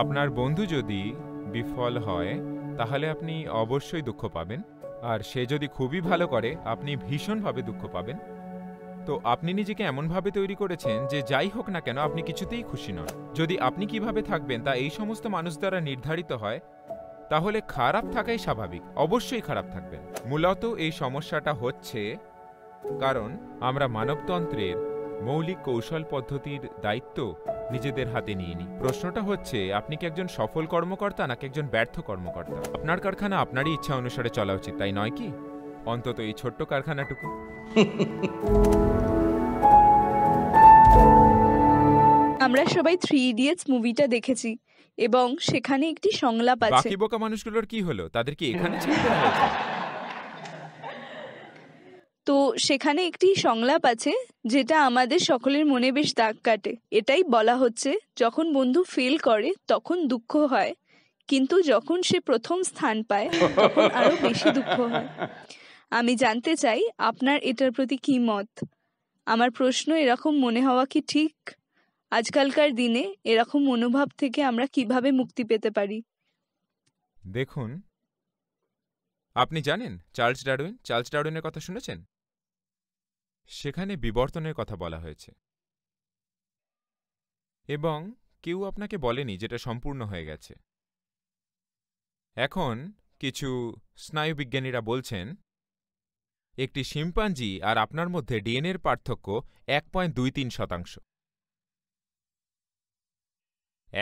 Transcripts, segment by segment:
আপনার বন্ধু যদি বিফল হয় তাহলে আপনি অবশ্যই দুঃখ পাবেন আর সে যদি খুবই ভালো করে আপনি ভীষণভাবে দুঃখ পাবেন তো আপনি নিজেকে এমনভাবে তৈরি করেছেন যে যাই হোক না কেন আপনি কিছুতেই খুশি নন যদি আপনি কিভাবে থাকবেন তা এই সমস্ত মানুষ দ্বারা নির্ধারিত হয় তাহলে খারাপ থাকাই স্বাভাবিক অবশ্যই খারাপ থাকবেন মূলত এই সমস্যাটা হচ্ছে কারণ আমরা মানবতন্ত্রের মৌলিক কৌশল পদ্ধতির দায়িত্ব নিজেদের হাতে নিয়ে নিই প্রশ্নটা হচ্ছে আপনি কি একজন সফল কর্মকর্তা নাকি একজন ব্যর্থ কর্মকর্তা আপনার কারখানা আপনারই ইচ্ছা অনুসারে চলা উচিত তাই নয় কি অন্তত এই ছোট্ট কারখানাটুকু আমরা সবাই থ্রি ইডিয়েটস মুভিটা দেখেছি এবং সেখানে একটি সংলাপ আছে বাকি বোকা মানুষগুলোর কি হলো তাদেরকে এখানে চিন্তা হয়েছে তো সেখানে একটি সংলাপ আছে যেটা আমাদের সকলের মনে বেশ দাগ কাটে এটাই বলা হচ্ছে যখন বন্ধু ফেল করে তখন দুঃখ হয় কিন্তু যখন সে প্রথম স্থান পায় তখন আরো বেশি দুঃখ হয় আমি জানতে চাই আপনার এটার প্রতি কি মত আমার প্রশ্ন এরকম মনে হওয়া কি ঠিক আজকালকার দিনে এরকম মনোভাব থেকে আমরা কিভাবে মুক্তি পেতে পারি দেখুন আপনি জানেন চার্লস ডারউইন চার্লস ডারউইনের কথা শুনেছেন সেখানে বিবর্তনের কথা বলা হয়েছে এবং কেউ আপনাকে বলেনি যেটা সম্পূর্ণ হয়ে গেছে এখন কিছু স্নায়ুবিজ্ঞানীরা বলছেন একটি শিম্পাঞ্জি আর আপনার মধ্যে ডিএনএর পার্থক্য এক পয়েন্ট দুই তিন শতাংশ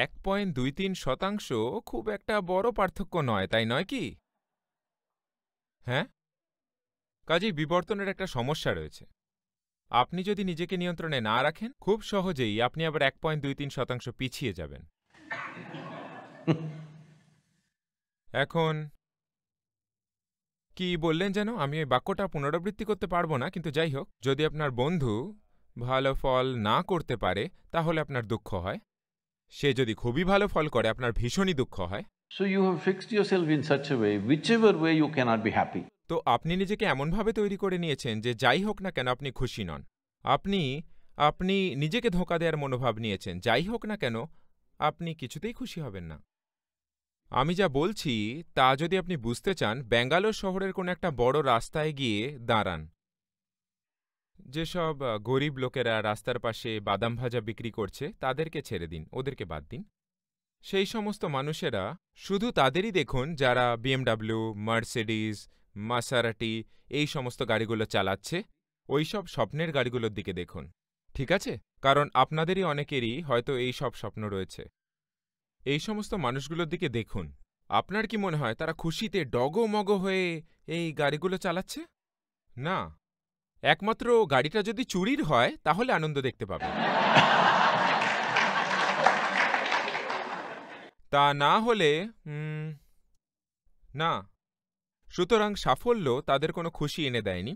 এক পয়েন্ট দুই তিন শতাংশ খুব একটা বড় পার্থক্য নয় তাই নয় কি হ্যাঁ কাজেই বিবর্তনের একটা সমস্যা রয়েছে আপনি যদি নিজেকে নিয়ন্ত্রণে না রাখেন খুব সহজেই আপনি আবার এক পয়েন্ট দুই তিন শতাংশ পিছিয়ে যাবেন এখন কি বললেন যেন আমি ওই বাক্যটা পুনরাবৃত্তি করতে পারবো না কিন্তু যাই হোক যদি আপনার বন্ধু ভালো ফল না করতে পারে তাহলে আপনার দুঃখ হয় সে যদি খুবই ভালো ফল করে আপনার ভীষণই দুঃখ হয় have fixed yourself in such a way whichever way you cannot be happy তো আপনি নিজেকে এমনভাবে তৈরি করে নিয়েছেন যে যাই হোক না কেন আপনি খুশি নন আপনি আপনি নিজেকে ধোঁকা দেওয়ার মনোভাব নিয়েছেন যাই হোক না কেন আপনি কিছুতেই খুশি হবেন না আমি যা বলছি তা যদি আপনি বুঝতে চান ব্যাঙ্গালোর শহরের কোনো একটা বড় রাস্তায় গিয়ে দাঁড়ান যেসব গরিব লোকেরা রাস্তার পাশে বাদাম ভাজা বিক্রি করছে তাদেরকে ছেড়ে দিন ওদেরকে বাদ দিন সেই সমস্ত মানুষেরা শুধু তাদেরই দেখুন যারা বিএমডাব্লিউ মার্সিডিজ মাসারাটি এই সমস্ত গাড়িগুলো চালাচ্ছে ওইসব স্বপ্নের গাড়িগুলোর দিকে দেখুন ঠিক আছে কারণ আপনাদেরই অনেকেরই হয়তো এই সব স্বপ্ন রয়েছে এই সমস্ত মানুষগুলোর দিকে দেখুন আপনার কি মনে হয় তারা খুশিতে ডগমগ হয়ে এই গাড়িগুলো চালাচ্ছে না একমাত্র গাড়িটা যদি চুরির হয় তাহলে আনন্দ দেখতে পাবে তা না হলে না সুতরাং সাফল্য তাদের কোনো খুশি এনে দেয়নি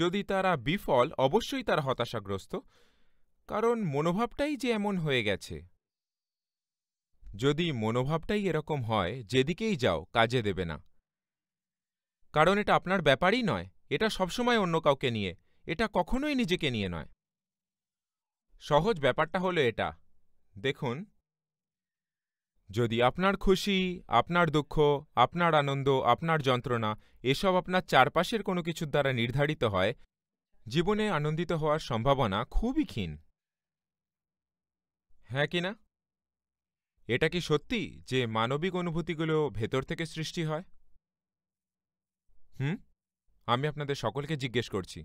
যদি তারা বিফল অবশ্যই তারা হতাশাগ্রস্ত কারণ মনোভাবটাই যে এমন হয়ে গেছে যদি মনোভাবটাই এরকম হয় যেদিকেই যাও কাজে দেবে না কারণ এটা আপনার ব্যাপারই নয় এটা সবসময় অন্য কাউকে নিয়ে এটা কখনোই নিজেকে নিয়ে নয় সহজ ব্যাপারটা হলো এটা দেখুন যদি আপনার খুশি আপনার দুঃখ আপনার আনন্দ আপনার যন্ত্রণা এসব আপনার চারপাশের কোনো কিছুর দ্বারা নির্ধারিত হয় জীবনে আনন্দিত হওয়ার সম্ভাবনা খুবই ক্ষীণ হ্যাঁ কি না এটা কি সত্যি যে মানবিক অনুভূতিগুলো ভেতর থেকে সৃষ্টি হয় হুম আমি আপনাদের সকলকে জিজ্ঞেস করছি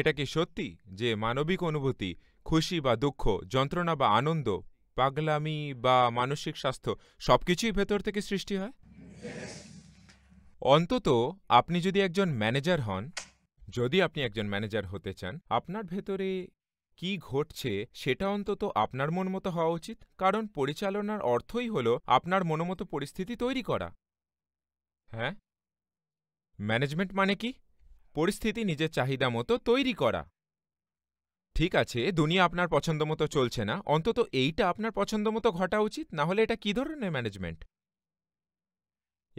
এটা কি সত্যি যে মানবিক অনুভূতি খুশি বা দুঃখ যন্ত্রণা বা আনন্দ পাগলামি বা মানসিক স্বাস্থ্য সবকিছুই ভেতর থেকে সৃষ্টি হয় অন্তত আপনি যদি একজন ম্যানেজার হন যদি আপনি একজন ম্যানেজার হতে চান আপনার ভেতরে কি ঘটছে সেটা অন্তত আপনার মন মতো হওয়া উচিত কারণ পরিচালনার অর্থই হল আপনার মনোমতো পরিস্থিতি তৈরি করা হ্যাঁ ম্যানেজমেন্ট মানে কি পরিস্থিতি নিজের চাহিদা মতো তৈরি করা ঠিক আছে দুনিয়া আপনার পছন্দ মতো চলছে না অন্তত এইটা আপনার পছন্দ মতো ঘটা উচিত না হলে এটা কি ধরনের ম্যানেজমেন্ট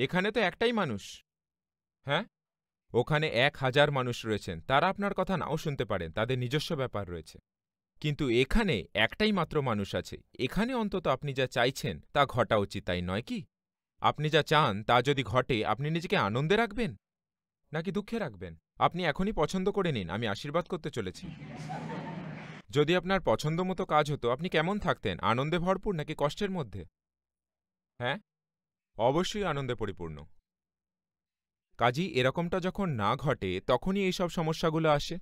এখানে তো একটাই মানুষ হ্যাঁ ওখানে এক হাজার মানুষ রয়েছেন তারা আপনার কথা নাও শুনতে পারেন তাদের নিজস্ব ব্যাপার রয়েছে কিন্তু এখানে একটাই মাত্র মানুষ আছে এখানে অন্তত আপনি যা চাইছেন তা ঘটা উচিত তাই নয় কি আপনি যা চান তা যদি ঘটে আপনি নিজেকে আনন্দে রাখবেন নাকি দুঃখে রাখবেন আপনি এখনই পছন্দ করে নিন আমি আশীর্বাদ করতে চলেছি যদি আপনার পছন্দ মতো কাজ হতো আপনি কেমন থাকতেন আনন্দে ভরপুর নাকি কষ্টের মধ্যে হ্যাঁ অবশ্যই আনন্দে পরিপূর্ণ কাজী এরকমটা যখন না ঘটে তখনই এইসব সমস্যাগুলো আসে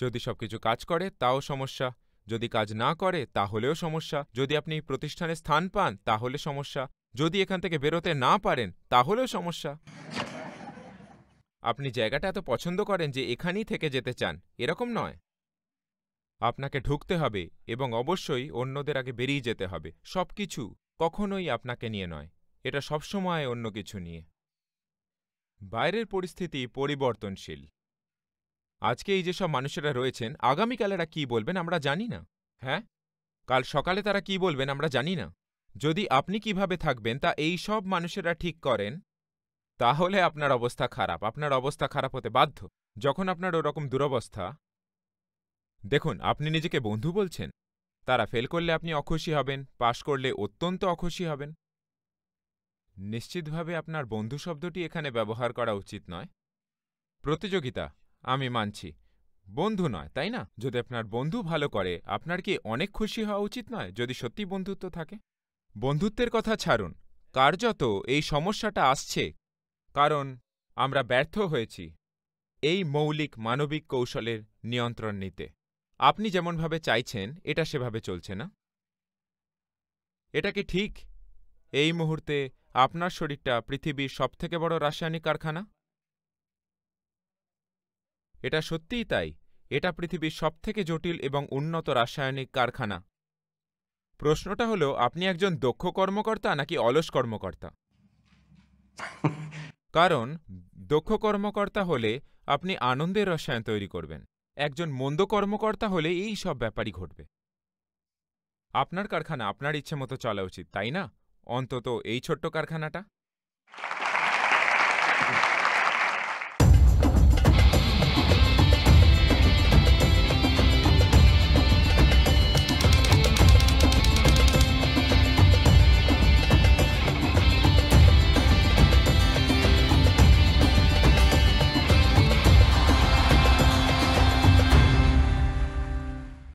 যদি সবকিছু কাজ করে তাও সমস্যা যদি কাজ না করে তাহলেও সমস্যা যদি আপনি প্রতিষ্ঠানে স্থান পান তাহলে সমস্যা যদি এখান থেকে বেরোতে না পারেন তাহলেও সমস্যা আপনি জায়গাটা এত পছন্দ করেন যে এখানেই থেকে যেতে চান এরকম নয় আপনাকে ঢুকতে হবে এবং অবশ্যই অন্যদের আগে বেরিয়ে যেতে হবে সব কিছু কখনোই আপনাকে নিয়ে নয় এটা সবসময় অন্য কিছু নিয়ে বাইরের পরিস্থিতি পরিবর্তনশীল আজকে এই যেসব মানুষেরা রয়েছেন আগামীকাল এরা কী বলবেন আমরা জানি না হ্যাঁ কাল সকালে তারা কি বলবেন আমরা জানি না যদি আপনি কিভাবে থাকবেন তা এই সব মানুষেরা ঠিক করেন তাহলে আপনার অবস্থা খারাপ আপনার অবস্থা খারাপ হতে বাধ্য যখন আপনার ওরকম দুরবস্থা দেখুন আপনি নিজেকে বন্ধু বলছেন তারা ফেল করলে আপনি অখুশি হবেন পাশ করলে অত্যন্ত অখুশি হবেন নিশ্চিতভাবে আপনার বন্ধু শব্দটি এখানে ব্যবহার করা উচিত নয় প্রতিযোগিতা আমি মানছি বন্ধু নয় তাই না যদি আপনার বন্ধু ভালো করে আপনার কি অনেক খুশি হওয়া উচিত নয় যদি সত্যি বন্ধুত্ব থাকে বন্ধুত্বের কথা ছাড়ুন কার্যত এই সমস্যাটা আসছে কারণ আমরা ব্যর্থ হয়েছি এই মৌলিক মানবিক কৌশলের নিয়ন্ত্রণ নিতে আপনি যেমনভাবে চাইছেন এটা সেভাবে চলছে না এটা কি ঠিক এই মুহূর্তে আপনার শরীরটা পৃথিবীর সবথেকে বড় রাসায়নিক কারখানা এটা সত্যিই তাই এটা পৃথিবীর সবথেকে জটিল এবং উন্নত রাসায়নিক কারখানা প্রশ্নটা হলো আপনি একজন দক্ষ কর্মকর্তা নাকি অলস কর্মকর্তা কারণ দক্ষ কর্মকর্তা হলে আপনি আনন্দের রসায়ন তৈরি করবেন একজন মন্দ কর্মকর্তা হলে এই সব ব্যাপারই ঘটবে আপনার কারখানা আপনার ইচ্ছে মতো চলা উচিত তাই না অন্তত এই ছোট্ট কারখানাটা